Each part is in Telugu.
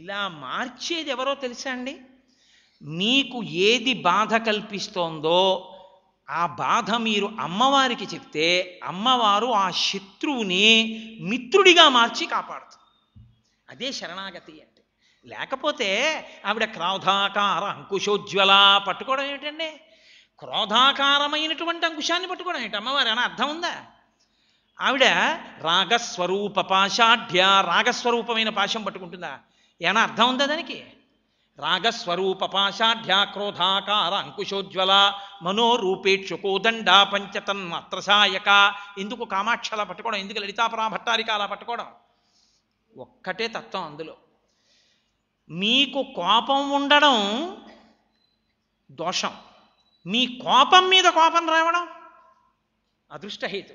ఇలా మార్చేది ఎవరో తెలుసా అండి మీకు ఏది బాధ కల్పిస్తోందో ఆ బాధ మీరు అమ్మవారికి చెప్తే అమ్మవారు ఆ శత్రువుని మిత్రుడిగా మార్చి కాపాడుతుంది అదే శరణాగతి అంటే లేకపోతే ఆవిడ క్రోధాకార అంకుశోజ్వల పట్టుకోవడం ఏమిటండి క్రోధాకారమైనటువంటి అంకుశాన్ని పట్టుకోవడం ఏంటి అమ్మవారు అని అర్థం ఉందా ఆవిడ రాగస్వరూప పాశాఢ్య రాగస్వరూపమైన పాశం పట్టుకుంటుందా ఏమైనా అర్థం ఉందా దానికి రాగస్వరూప క్రోధాకార అంకుశోజ్వల మనోరూపేక్షుకోదండ పంచతన్మత్ర సాయక ఎందుకు అలా పట్టుకోవడం ఎందుకు లలితాపరా భట్టారిక అలా పట్టుకోవడం ఒక్కటే తత్వం అందులో మీకు కోపం ఉండడం దోషం మీ కోపం మీద కోపం రావడం అదృష్టహేతు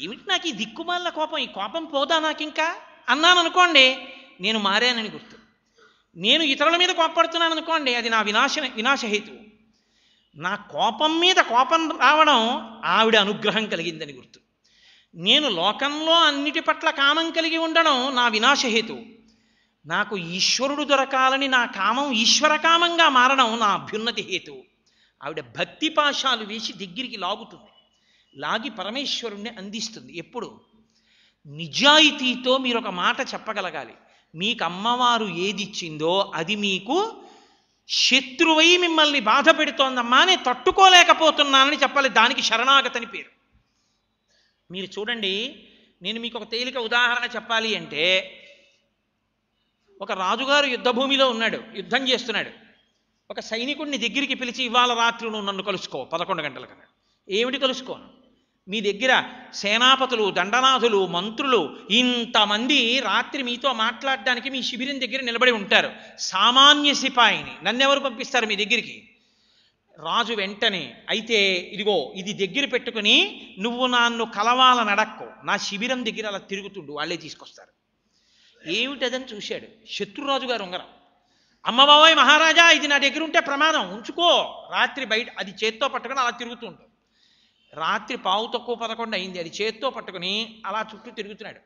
ఏమిటి నాకు ఈ దిక్కుమాల కోపం ఈ కోపం పోదా నాకు ఇంకా అన్నాను అనుకోండి నేను మారానని గుర్తు నేను ఇతరుల మీద కోపడుతున్నాను అనుకోండి అది నా వినాశ వినాశహేతువు నా కోపం మీద కోపం రావడం ఆవిడ అనుగ్రహం కలిగిందని గుర్తు నేను లోకంలో అన్నిటి పట్ల కామం కలిగి ఉండడం నా వినాశహేతువు నాకు ఈశ్వరుడు దొరకాలని నా కామం ఈశ్వరకామంగా మారడం నా అభ్యున్నతి హేతువు ఆవిడ భక్తి పాశాలు వేసి దగ్గరికి లాగుతుంది లాగి పరమేశ్వరుణ్ణి అందిస్తుంది ఎప్పుడు నిజాయితీతో మీరు ఒక మాట చెప్పగలగాలి మీకు అమ్మవారు ఏదిచ్చిందో అది మీకు శత్రువై మిమ్మల్ని బాధ పెడుతోందమ్మా అని తట్టుకోలేకపోతున్నానని చెప్పాలి దానికి శరణాగతని పేరు మీరు చూడండి నేను మీకు ఒక తేలిక ఉదాహరణ చెప్పాలి అంటే ఒక రాజుగారు యుద్ధభూమిలో ఉన్నాడు యుద్ధం చేస్తున్నాడు ఒక సైనికుడిని దగ్గరికి పిలిచి ఇవాళ రాత్రి నువ్వు నన్ను కలుసుకో పదకొండు గంటల కన్నా ఏమిటి కలుసుకోను మీ దగ్గర సేనాపతులు దండనాథులు మంత్రులు ఇంతమంది రాత్రి మీతో మాట్లాడడానికి మీ శిబిరం దగ్గర నిలబడి ఉంటారు సామాన్య సిపాయిని నన్నెవరు పంపిస్తారు మీ దగ్గరికి రాజు వెంటనే అయితే ఇదిగో ఇది దగ్గర పెట్టుకుని నువ్వు నన్ను కలవాలని నడక్కు నా శిబిరం దగ్గర అలా తిరుగుతుండు వాళ్ళే తీసుకొస్తారు ఏమిటదని చూశాడు శత్రురాజు గారు ఉంగరం అమ్మబాబోయ్ మహారాజా ఇది నా దగ్గర ఉంటే ప్రమాదం ఉంచుకో రాత్రి బయట అది చేత్తో పట్టుకుని అలా తిరుగుతుండు రాత్రి పావు తక్కువ పదకొండు అయింది అది చేత్తో పట్టుకుని అలా చుట్టూ తిరుగుతున్నాడు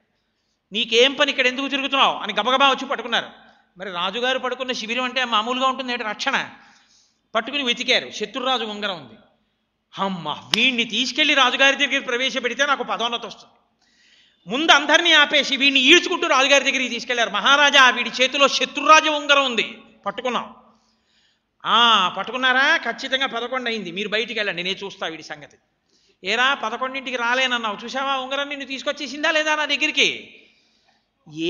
నీకేం పని ఇక్కడ ఎందుకు తిరుగుతున్నావు అని గబగబా వచ్చి పట్టుకున్నారు మరి రాజుగారు పడుకున్న శిబిరం అంటే మామూలుగా ఉంటుంది ఏంటి రక్షణ పట్టుకుని వెతికారు శత్రురాజు ఉంగరం ఉంది అమ్మ వీణ్ణి తీసుకెళ్లి రాజుగారి దగ్గరికి ప్రవేశపెడితే నాకు పదోన్నత వస్తుంది ముందు అందరినీ ఆపేసి వీడిని ఈడ్చుకుంటూ రాజుగారి దగ్గరికి తీసుకెళ్లారు మహారాజా వీడి చేతిలో శత్రురాజు ఉంగరం ఉంది పట్టుకున్నాం పట్టుకున్నారా ఖచ్చితంగా పదకొండు అయింది మీరు బయటికి వెళ్ళండి నేను చూస్తా వీడి సంగతి ఏరా పదకొండింటికి రాలేనన్నావు చూసావా ఉంగరం నిన్ను తీసుకొచ్చేసిందా లేదా నా దగ్గరికి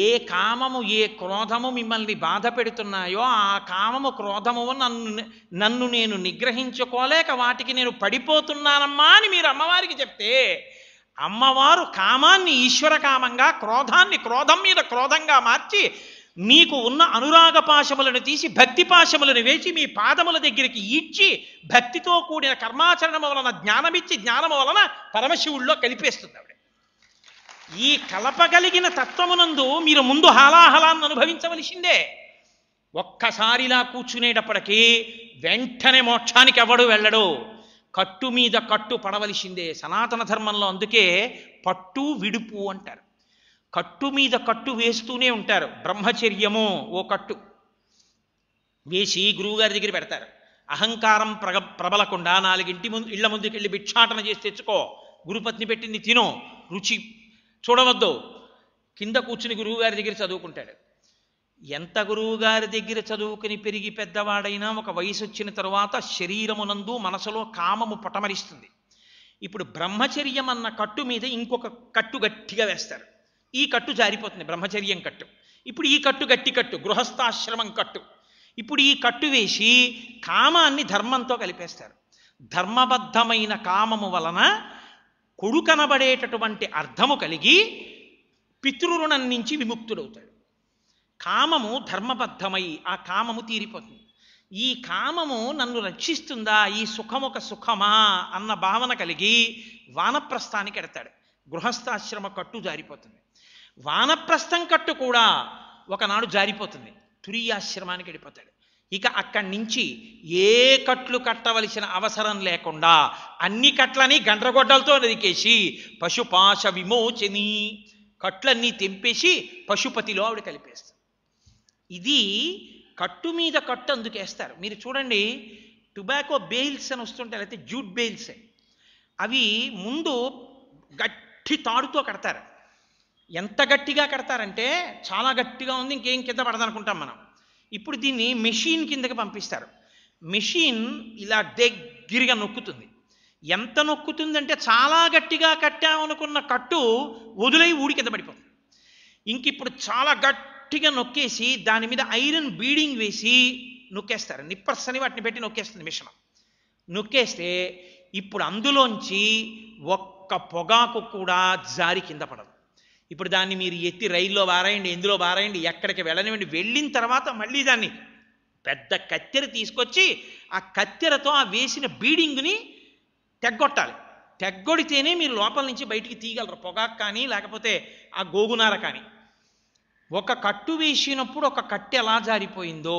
ఏ కామము ఏ క్రోధము మిమ్మల్ని బాధ పెడుతున్నాయో ఆ కామము క్రోధము నన్ను నన్ను నేను నిగ్రహించుకోలేక వాటికి నేను పడిపోతున్నానమ్మా అని మీరు అమ్మవారికి చెప్తే అమ్మవారు కామాన్ని ఈశ్వర కామంగా క్రోధాన్ని క్రోధం మీద క్రోధంగా మార్చి మీకు ఉన్న అనురాగ పాశములను తీసి భక్తి పాశములను వేసి మీ పాదముల దగ్గరికి ఇచ్చి భక్తితో కూడిన కర్మాచరణ వలన జ్ఞానమిచ్చి జ్ఞానము వలన పరమశివుల్లో కలిపేస్తుంది ఆవిడ ఈ కలపగలిగిన తత్వమునందు మీరు ముందు హాలాహలాన్ని అనుభవించవలసిందే ఒక్కసారిలా కూర్చునేటప్పటికీ వెంటనే మోక్షానికి ఎవడు వెళ్ళడు కట్టు మీద కట్టు పడవలసిందే సనాతన ధర్మంలో అందుకే పట్టు విడుపు అంటారు కట్టు మీద కట్టు వేస్తూనే ఉంటారు బ్రహ్మచర్యము ఓ కట్టు వేసి గురువుగారి దగ్గర పెడతారు అహంకారం ప్రగ ప్రబలకుండా నాలుగింటి ముందు ఇళ్ల ముందుకు వెళ్ళి భిక్షాటన చేసి తెచ్చుకో గురుపత్ని పెట్టింది తినో రుచి చూడవద్దు కింద కూర్చుని గురువుగారి దగ్గర చదువుకుంటాడు ఎంత గురువుగారి దగ్గర చదువుకుని పెరిగి పెద్దవాడైనా ఒక వయసు వచ్చిన తర్వాత శరీరమునందు మనసులో కామము పటమరిస్తుంది ఇప్పుడు బ్రహ్మచర్యం అన్న కట్టు మీద ఇంకొక కట్టు గట్టిగా వేస్తారు ఈ కట్టు జారిపోతుంది బ్రహ్మచర్యం కట్టు ఇప్పుడు ఈ కట్టు గట్టి కట్టు గృహస్థాశ్రమం కట్టు ఇప్పుడు ఈ కట్టు వేసి కామాన్ని ధర్మంతో కలిపేస్తారు ధర్మబద్ధమైన కామము వలన కొడుకనబడేటటువంటి అర్థము కలిగి పితృరుణం నుంచి విముక్తుడవుతాడు కామము ధర్మబద్ధమై ఆ కామము తీరిపోతుంది ఈ కామము నన్ను రక్షిస్తుందా ఈ సుఖము ఒక సుఖమా అన్న భావన కలిగి వానప్రస్థానికి ఎడతాడు గృహస్థాశ్రమ కట్టు జారిపోతుంది వానప్రస్థం కట్టు కూడా ఒకనాడు జారిపోతుంది తురియాశ్రమానికి వెళ్ళిపోతాడు ఇక అక్కడి నుంచి ఏ కట్లు కట్టవలసిన అవసరం లేకుండా అన్ని కట్లని గండ్రగొడ్డలతో నరికేసి పశుపాశ విమోచని కట్లన్నీ తెంపేసి పశుపతిలో ఆవిడ కలిపేస్తారు ఇది కట్టు మీద కట్టు అందుకేస్తారు మీరు చూడండి టొబాకో బెయిల్స్ అని వస్తుంటాయి లేకపోతే జూట్ బెయిల్స్ అవి ముందు గట్టి గట్టి తాడుతో కడతారు ఎంత గట్టిగా కడతారంటే చాలా గట్టిగా ఉంది ఇంకేం కింద పడదనుకుంటాం మనం ఇప్పుడు దీన్ని మెషిన్ కిందకి పంపిస్తారు మెషిన్ ఇలా దగ్గరగా నొక్కుతుంది ఎంత నొక్కుతుందంటే చాలా గట్టిగా కట్టామనుకున్న కట్టు వదిలై ఊడి కింద పడిపోతుంది ఇంక ఇప్పుడు చాలా గట్టిగా నొక్కేసి దాని మీద ఐరన్ బీడింగ్ వేసి నొక్కేస్తారు నిప్పర్స్ అని వాటిని పెట్టి నొక్కేస్తుంది మిషన్ నొక్కేస్తే ఇప్పుడు అందులోంచి ఒక్క ఒక్క పొగాకు కూడా జారి కింద పడదు ఇప్పుడు దాన్ని మీరు ఎత్తి రైల్లో బారాయండి ఎందులో బారాయండి ఎక్కడికి వెళ్ళనివ్వండి వెళ్ళిన తర్వాత మళ్ళీ దాన్ని పెద్ద కత్తెర తీసుకొచ్చి ఆ కత్తెరతో ఆ వేసిన బీడింగ్ని తెగ్గొట్టాలి తెగ్గొడితేనే మీరు లోపల నుంచి బయటికి తీయగలరు పొగాకు కానీ లేకపోతే ఆ గోగునార కానీ ఒక కట్టు వేసినప్పుడు ఒక కట్టె ఎలా జారిపోయిందో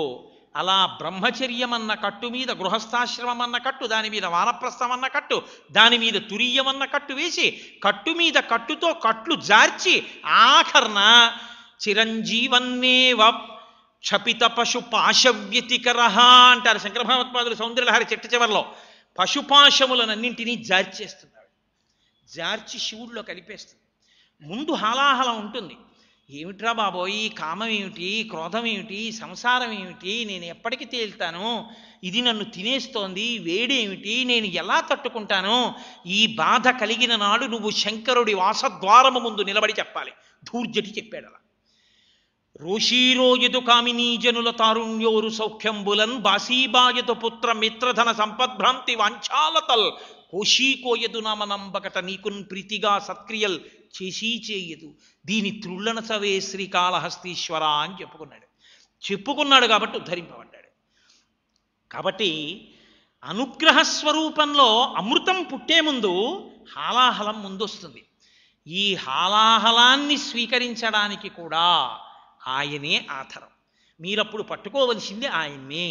అలా బ్రహ్మచర్యం అన్న కట్టు మీద గృహస్థాశ్రమం అన్న కట్టు దాని మీద వానప్రస్థం అన్న కట్టు దాని మీద తురియం అన్న కట్టు వేసి కట్టు మీద కట్టుతో కట్లు జార్చి ఆఖర్న చిరంజీవన్నేవ క్షపిత పశు పాశవ్యతికర అంటారు శంకరభావత్పాదులు సౌందర్యలహరి చెట్ట చివరిలో పశుపాశములనన్నింటినీ జార్చేస్తున్నాడు జార్చి శివుడిలో కలిపేస్తుంది ముందు హలాహలం ఉంటుంది ఏమిట్రా బాబోయ్ కామం ఏమిటి క్రోధం ఏమిటి సంసారం ఏమిటి నేను ఎప్పటికి తేలుతాను ఇది నన్ను తినేస్తోంది వేడేమిటి నేను ఎలా తట్టుకుంటాను ఈ బాధ కలిగిన నాడు నువ్వు శంకరుడి వాసద్వారము ముందు నిలబడి చెప్పాలి ధూర్జటి చెప్పాడు అలా రోషీరోయతు కామినీ జనుల తారుణ్యోరు సౌఖ్యంబులన్ బాసీబాయతు పుత్ర మిత్రధన సంపద్భ్రాంతి వాంఛాలతల్ కోశీకోయదు నామనంబకట నీకున్ ప్రీతిగా సత్క్రియల్ చేసి చేయదు దీని త్రుళ్ళన సవే శ్రీకాళహస్తీశ్వర అని చెప్పుకున్నాడు చెప్పుకున్నాడు కాబట్టి ఉద్ధరింపబడ్డాడు కాబట్టి అనుగ్రహ స్వరూపంలో అమృతం పుట్టే ముందు హాలాహలం ముందొస్తుంది ఈ హాలాహలాన్ని స్వీకరించడానికి కూడా ఆయనే ఆధారం మీరప్పుడు పట్టుకోవలసింది ఆయన్నే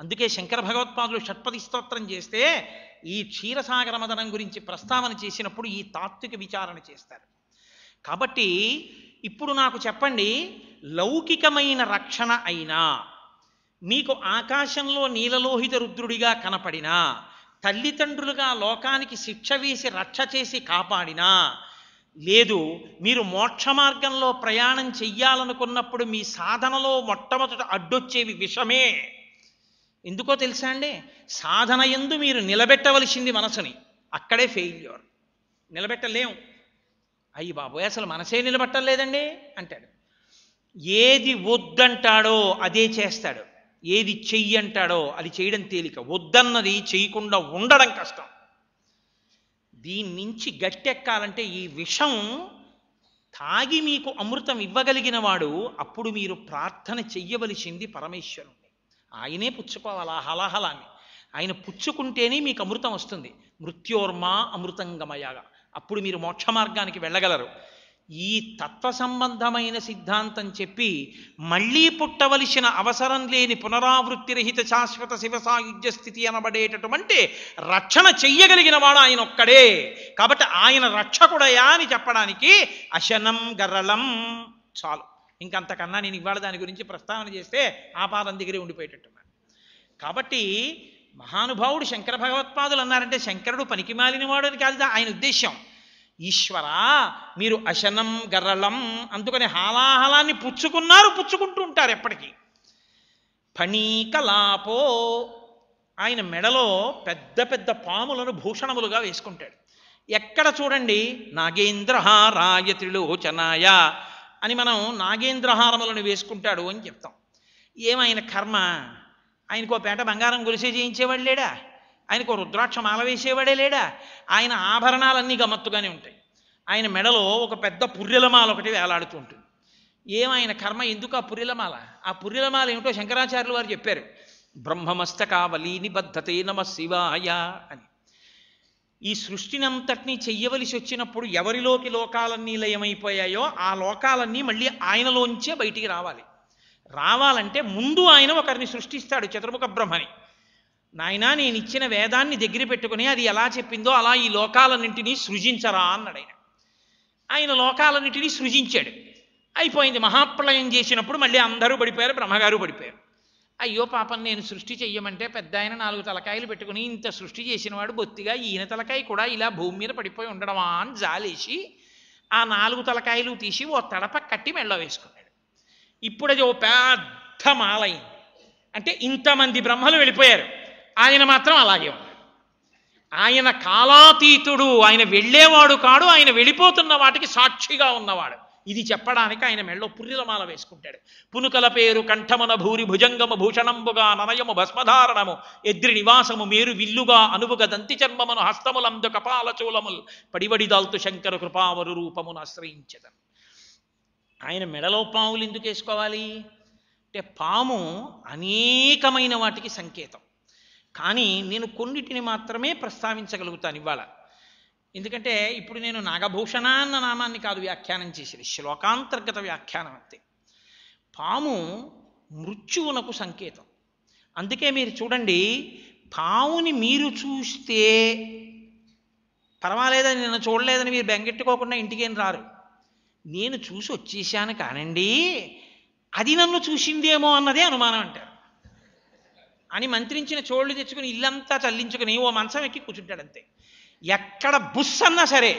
అందుకే శంకర భగవత్పాదులు షట్పది స్తోత్రం చేస్తే ఈ క్షీరసాగర మదనం గురించి ప్రస్తావన చేసినప్పుడు ఈ తాత్విక విచారణ చేస్తారు కాబట్టి ఇప్పుడు నాకు చెప్పండి లౌకికమైన రక్షణ అయినా మీకు ఆకాశంలో నీలలోహిత రుద్రుడిగా కనపడినా తల్లిదండ్రులుగా లోకానికి శిక్ష వేసి రక్ష చేసి కాపాడినా లేదు మీరు మోక్ష మార్గంలో ప్రయాణం చెయ్యాలనుకున్నప్పుడు మీ సాధనలో మొట్టమొదట అడ్డొచ్చేవి విషమే ఎందుకో తెలుసా అండి సాధన ఎందు మీరు నిలబెట్టవలసింది మనసుని అక్కడే ఫెయిల్యూర్ నిలబెట్టలేము అయ్యి బాబు అసలు మనసే నిలబట్టం లేదండి అంటాడు ఏది వద్దంటాడో అదే చేస్తాడు ఏది చెయ్యి అంటాడో అది చేయడం తేలిక వద్దన్నది చేయకుండా ఉండడం కష్టం దీని నుంచి గట్టెక్కాలంటే ఈ విషం తాగి మీకు అమృతం ఇవ్వగలిగిన వాడు అప్పుడు మీరు ప్రార్థన చెయ్యవలసింది పరమేశ్వరుణ్ణి ఆయనే పుచ్చుకోవాలి ఆ హలాహలాన్ని ఆయన పుచ్చుకుంటేనే మీకు అమృతం వస్తుంది మృత్యోర్మా అమృతంగమయాగా అప్పుడు మీరు మోక్ష మార్గానికి వెళ్ళగలరు ఈ తత్వ సంబంధమైన సిద్ధాంతం చెప్పి మళ్ళీ పుట్టవలసిన అవసరం లేని పునరావృత్తి రహిత శాశ్వత శివ సాయుధ్య స్థితి అనబడేటటువంటి రక్షణ చెయ్యగలిగిన వాడు ఆయన ఒక్కడే కాబట్టి ఆయన రక్షకుడయా అని చెప్పడానికి అశనం గరళం చాలు ఇంకంతకన్నా నేను ఇవాళ దాని గురించి ప్రస్తావన చేస్తే ఆపాదం దగ్గరే ఉండిపోయేటట్టున్నాను కాబట్టి మహానుభావుడు శంకర భగవత్పాదులు అన్నారంటే శంకరుడు పనికి మాలినవాడు అని కాదు ఆయన ఉద్దేశ్యం ఈశ్వర మీరు అశనం గర్రళం అందుకని హాలాహలాన్ని పుచ్చుకున్నారు పుచ్చుకుంటూ ఉంటారు ఎప్పటికీ ఫణీకలాపో ఆయన మెడలో పెద్ద పెద్ద పాములను భూషణములుగా వేసుకుంటాడు ఎక్కడ చూడండి నాగేంద్రహారాయ త్రిలోచనాయ అని మనం నాగేంద్రహారములను వేసుకుంటాడు అని చెప్తాం ఏమైన కర్మ ఆయనకో పేట బంగారం గొలిసే చేయించేవాడు లేడా ఆయనకు రుద్రాక్ష మాల వేసేవాడే లేడా ఆయన ఆభరణాలన్నీ గమత్తుగానే ఉంటాయి ఆయన మెడలో ఒక పెద్ద పుర్రెలమాల ఒకటి వేలాడుతూ ఉంటుంది ఏమాయన కర్మ ఎందుకు ఆ పుర్రెలమాల ఆ పుర్రెలమాల ఏమిటో శంకరాచార్యులు వారు చెప్పారు బ్రహ్మమస్తకావలి నిబద్ధతే నమ శివాయ అని ఈ సృష్టినంతటినీ చెయ్యవలసి వచ్చినప్పుడు ఎవరిలోకి లోకాలన్నీ లయమైపోయాయో ఆ లోకాలన్నీ మళ్ళీ ఆయనలోంచే బయటికి రావాలి రావాలంటే ముందు ఆయన ఒకరిని సృష్టిస్తాడు చతుర్ముఖ బ్రహ్మని నాయన నేను ఇచ్చిన వేదాన్ని దగ్గర పెట్టుకుని అది ఎలా చెప్పిందో అలా ఈ లోకాలన్నింటినీ సృజించరా అన్నాడు ఆయన ఆయన లోకాలన్నింటినీ సృజించాడు అయిపోయింది మహాప్రళయం చేసినప్పుడు మళ్ళీ అందరూ పడిపోయారు బ్రహ్మగారు పడిపోయారు అయ్యో పాపం నేను సృష్టి చెయ్యమంటే పెద్ద ఆయన నాలుగు తలకాయలు పెట్టుకుని ఇంత సృష్టి చేసినవాడు బొత్తిగా ఈయన తలకాయ కూడా ఇలా భూమి మీద పడిపోయి ఉండడమా అని జాలేసి ఆ నాలుగు తలకాయలు తీసి ఓ తడప కట్టి మెళ్ళ వేసుకున్నాడు ఇప్పుడు అది ఓ పెద్ద మాలైంది అంటే ఇంతమంది బ్రహ్మలు వెళ్ళిపోయారు ఆయన మాత్రం అలాగే ఉన్నాడు ఆయన కాలాతీతుడు ఆయన వెళ్ళేవాడు కాడు ఆయన వెళ్ళిపోతున్న వాటికి సాక్షిగా ఉన్నవాడు ఇది చెప్పడానికి ఆయన మెళ్ళో పుర్రిలమాల వేసుకుంటాడు పునుకల పేరు కంఠమన భూరి భుజంగము భూషణంబుగా ననయము భస్మధారణము ఎద్రి నివాసము మేరు విల్లుగా అనువుగ దంతి చర్మమును హస్తములందు కపాలచూలముల్ పడివడిదాల్తు శంకర కృపావరు రూపమును ఆశ్రయించదను ఆయన మెడలో పాములు ఎందుకు వేసుకోవాలి అంటే పాము అనేకమైన వాటికి సంకేతం కానీ నేను కొన్నిటిని మాత్రమే ప్రస్తావించగలుగుతాను ఇవాళ ఎందుకంటే ఇప్పుడు నేను నాగభూషణ అన్న నామాన్ని కాదు వ్యాఖ్యానం చేసేది శ్లోకాంతర్గత వ్యాఖ్యానం అంతే పాము మృత్యువునకు సంకేతం అందుకే మీరు చూడండి పాముని మీరు చూస్తే పర్వాలేదని నిన్న చూడలేదని మీరు బెంగెట్టుకోకుండా ఇంటికేం రారు నేను చూసి వచ్చేసాను కానండి అది నన్ను చూసిందేమో అన్నదే అనుమానం అంటారు అని మంత్రించిన చోళ్ళు తెచ్చుకుని ఇల్లంతా చల్లించుకుని ఓ మంచం ఎక్కి కూర్చుంటాడంతే ఎక్కడ బుస్ అన్నా సరే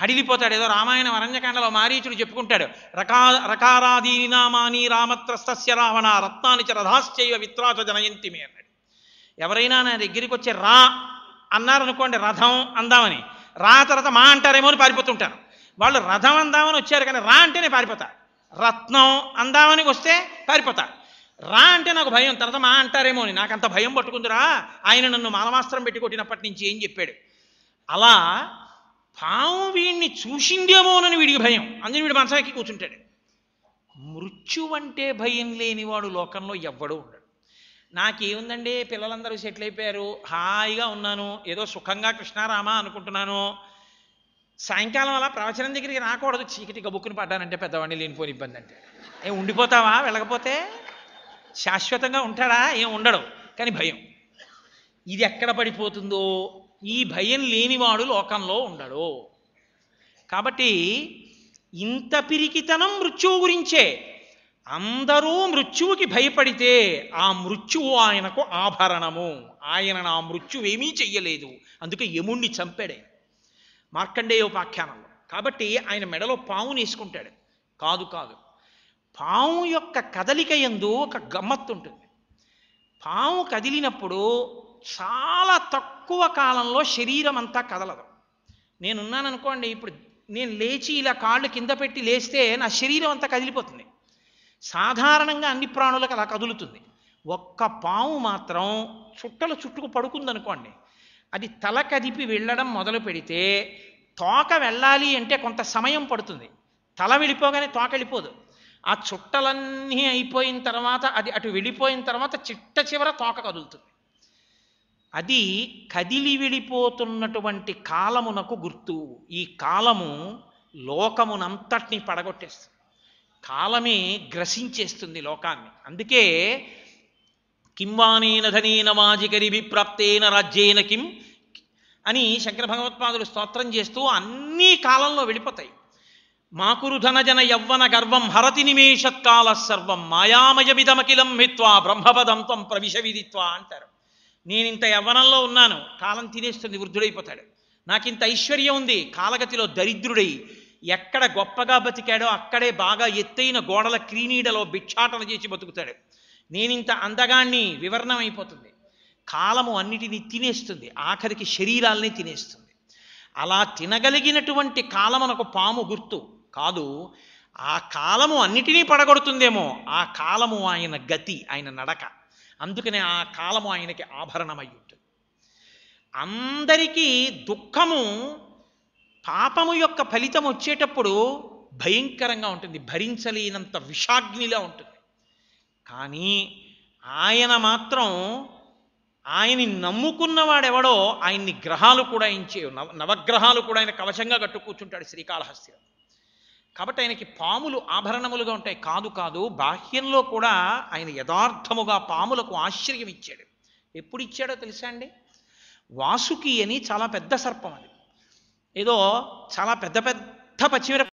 హడిలిపోతాడు ఏదో రామాయణం అరణ్యకాండలో మారీచుడు చెప్పుకుంటాడు రకా రకారాదీనామాని రామత్రస్తస్య రావణ రత్నాని చ రథాశ్చైవ విత్రాచ జనయంతి మే అన్నాడు ఎవరైనా నా దగ్గరికి వచ్చే రా అన్నారనుకోండి రథం అందామని రా తర్వాత మా అంటారేమో అని పారిపోతుంటాను వాళ్ళు రథం అందామని వచ్చారు కానీ రా అంటే నేను పారిపోతా రత్నం అందామని వస్తే పారిపోతా రా అంటే నాకు భయం తర్వాత మా అంటారేమో అని నాకు అంత భయం పట్టుకుందిరా ఆయన నన్ను మాలమాస్త్రం పెట్టి కొట్టినప్పటి నుంచి ఏం చెప్పాడు అలా పాము వీడిని చూసిందేమోనని వీడికి భయం అందుకని వీడు మనసాకి కూర్చుంటాడు మృత్యు అంటే భయం లేనివాడు లోకంలో ఎవ్వడూ ఉండడు నాకేముందండి పిల్లలందరూ సెటిల్ అయిపోయారు హాయిగా ఉన్నాను ఏదో సుఖంగా కృష్ణారామ అనుకుంటున్నాను సాయంకాలం అలా ప్రవచనం దగ్గరికి రాకూడదు చీకటి గబుక్కుని పడ్డానంటే పెద్దవాడిని లేనిపోని ఇబ్బంది అంటే ఏం ఉండిపోతావా వెళ్ళకపోతే శాశ్వతంగా ఉంటాడా ఏం ఉండడు కానీ భయం ఇది ఎక్కడ పడిపోతుందో ఈ భయం లేనివాడు లోకంలో ఉండడు కాబట్టి ఇంత పిరికితనం మృత్యువు గురించే అందరూ మృత్యువుకి భయపడితే ఆ మృత్యువు ఆయనకు ఆభరణము ఆయన నా మృత్యువేమీ చెయ్యలేదు అందుకే యముణ్ణి చంపాడే మార్కండేయ ఉపాఖ్యానంలో కాబట్టి ఆయన మెడలో పావుని వేసుకుంటాడు కాదు కాదు పాము యొక్క కదలిక ఎందు ఒక గమ్మత్తు ఉంటుంది పాము కదిలినప్పుడు చాలా తక్కువ కాలంలో శరీరం అంతా కదలదు నేనున్నాను అనుకోండి ఇప్పుడు నేను లేచి ఇలా కాళ్ళు కింద పెట్టి లేస్తే నా శరీరం అంతా కదిలిపోతుంది సాధారణంగా అన్ని ప్రాణులకు అలా కదులుతుంది ఒక్క పాము మాత్రం చుట్టల చుట్టుకు పడుకుందనుకోండి అది తల కదిపి వెళ్ళడం మొదలు పెడితే తోక వెళ్ళాలి అంటే కొంత సమయం పడుతుంది తల వెళ్ళిపోగానే తోక వెళ్ళిపోదు ఆ చుట్టలన్నీ అయిపోయిన తర్వాత అది అటు వెళ్ళిపోయిన తర్వాత చిట్ట చివర తోక కదులుతుంది అది కదిలి వెళ్ళిపోతున్నటువంటి కాలమునకు గుర్తు ఈ కాలము లోకమునంతటినీ పడగొట్టేస్తుంది కాలమే గ్రసించేస్తుంది లోకాన్ని అందుకే కింవానేన ధనేన మాజికరిభి ప్రాప్తేన రాజ్యేన కిం అని శంకర భగవత్పాదులు స్తోత్రం చేస్తూ అన్ని కాలంలో వెళ్ళిపోతాయి మాకురు ధనజన యవ్వన గర్వం హరతి నిమేషత్కాల సర్వం మాయామయమిదమకిలం హిత్వా బ్రహ్మపదం త్వం ప్రవిష విదిత్వా అంటారు నేనింత యవ్వనంలో ఉన్నాను కాలం తినేస్తుంది వృద్ధుడైపోతాడు నాకింత ఐశ్వర్యం ఉంది కాలగతిలో దరిద్రుడై ఎక్కడ గొప్పగా బతికాడో అక్కడే బాగా ఎత్తైన గోడల క్రీనీడలో భిక్షాటన చేసి బతుకుతాడు నేనింత అందగాన్ని వివరణమైపోతుంది కాలము అన్నిటినీ తినేస్తుంది ఆఖరికి శరీరాల్ని తినేస్తుంది అలా తినగలిగినటువంటి అనొక పాము గుర్తు కాదు ఆ కాలము అన్నిటినీ పడగొడుతుందేమో ఆ కాలము ఆయన గతి ఆయన నడక అందుకనే ఆ కాలము ఆయనకి ఆభరణమై ఉంటుంది అందరికీ దుఃఖము పాపము యొక్క ఫలితం వచ్చేటప్పుడు భయంకరంగా ఉంటుంది భరించలేనంత విషాగ్నిలా ఉంటుంది కానీ ఆయన మాత్రం ఆయన్ని నమ్ముకున్నవాడెవడో ఆయన్ని గ్రహాలు కూడా ఇంచే నవ నవగ్రహాలు కూడా ఆయన కవచంగా కట్టు కూర్చుంటాడు కాబట్టి ఆయనకి పాములు ఆభరణములుగా ఉంటాయి కాదు కాదు బాహ్యంలో కూడా ఆయన యథార్థముగా పాములకు ఆశ్రయం ఇచ్చాడు ఎప్పుడు ఇచ్చాడో తెలుసా అండి వాసుకి అని చాలా పెద్ద సర్పం అది ఏదో చాలా పెద్ద పెద్ద పచ్చిమిర